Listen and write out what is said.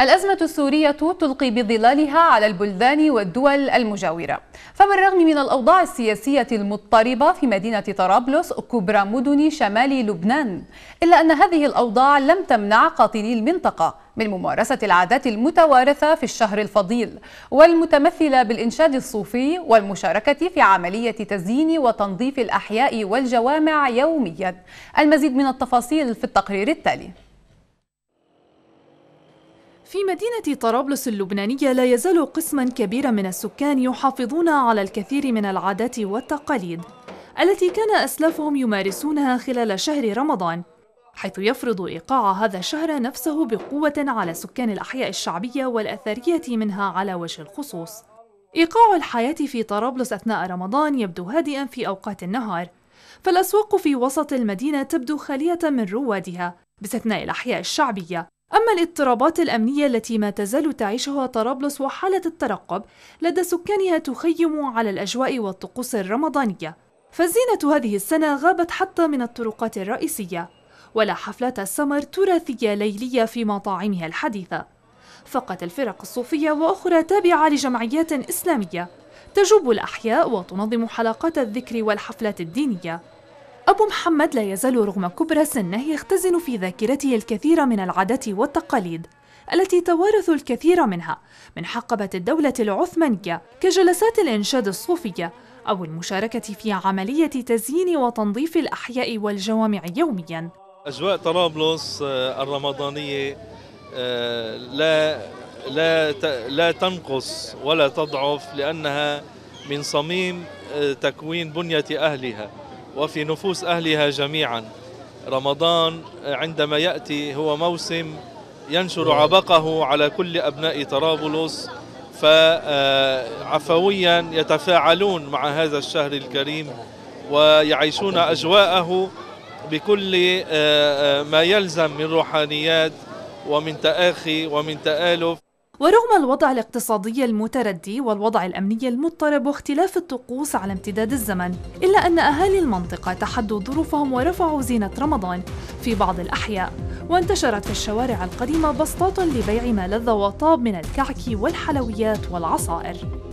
الأزمة السورية تلقي بظلالها على البلدان والدول المجاورة فبالرغم من الأوضاع السياسية المضطربة في مدينة طرابلس كبرى مدن شمال لبنان إلا أن هذه الأوضاع لم تمنع قاطني المنطقة من ممارسة العادات المتوارثة في الشهر الفضيل والمتمثلة بالإنشاد الصوفي والمشاركة في عملية تزيين وتنظيف الأحياء والجوامع يوميا المزيد من التفاصيل في التقرير التالي في مدينة طرابلس اللبنانية لا يزال قسما كبيرا من السكان يحافظون على الكثير من العادات والتقاليد التي كان أسلافهم يمارسونها خلال شهر رمضان حيث يفرض إيقاع هذا الشهر نفسه بقوة على سكان الأحياء الشعبية والأثرية منها على وجه الخصوص إيقاع الحياة في طرابلس أثناء رمضان يبدو هادئا في أوقات النهار فالأسواق في وسط المدينة تبدو خالية من روادها باستثناء الأحياء الشعبية أما الاضطرابات الأمنية التي ما تزال تعيشها طرابلس وحالة الترقب لدى سكانها تخيم على الأجواء والطقوس الرمضانية فالزينة هذه السنة غابت حتى من الطرقات الرئيسية ولا حفلات السمر تراثية ليلية في مطاعمها الحديثة فقط الفرق الصوفية وأخرى تابعة لجمعيات إسلامية تجوب الأحياء وتنظم حلقات الذكر والحفلات الدينية أبو محمد لا يزال رغم كبر سنه يختزن في ذاكرته الكثير من العادات والتقاليد التي توارث الكثير منها من حقبة الدولة العثمانية كجلسات الإنشاد الصوفية أو المشاركة في عملية تزيين وتنظيف الأحياء والجوامع يومياً أجواء طرابلس آه، الرمضانية آه، لا لا لا تنقص ولا تضعف لأنها من صميم آه، تكوين بنية أهلها وفي نفوس أهلها جميعا رمضان عندما يأتي هو موسم ينشر عبقه على كل أبناء طرابلس فعفويا يتفاعلون مع هذا الشهر الكريم ويعيشون أجواءه بكل آه، آه، ما يلزم من روحانيات ومن تآخي ومن تآلف ورغم الوضع الاقتصادي المتردي والوضع الأمني المضطرب واختلاف الطقوس على امتداد الزمن إلا أن أهالي المنطقة تحدوا ظروفهم ورفعوا زينة رمضان في بعض الأحياء وانتشرت في الشوارع القديمة بسطات لبيع ما لذ وطاب من الكعك والحلويات والعصائر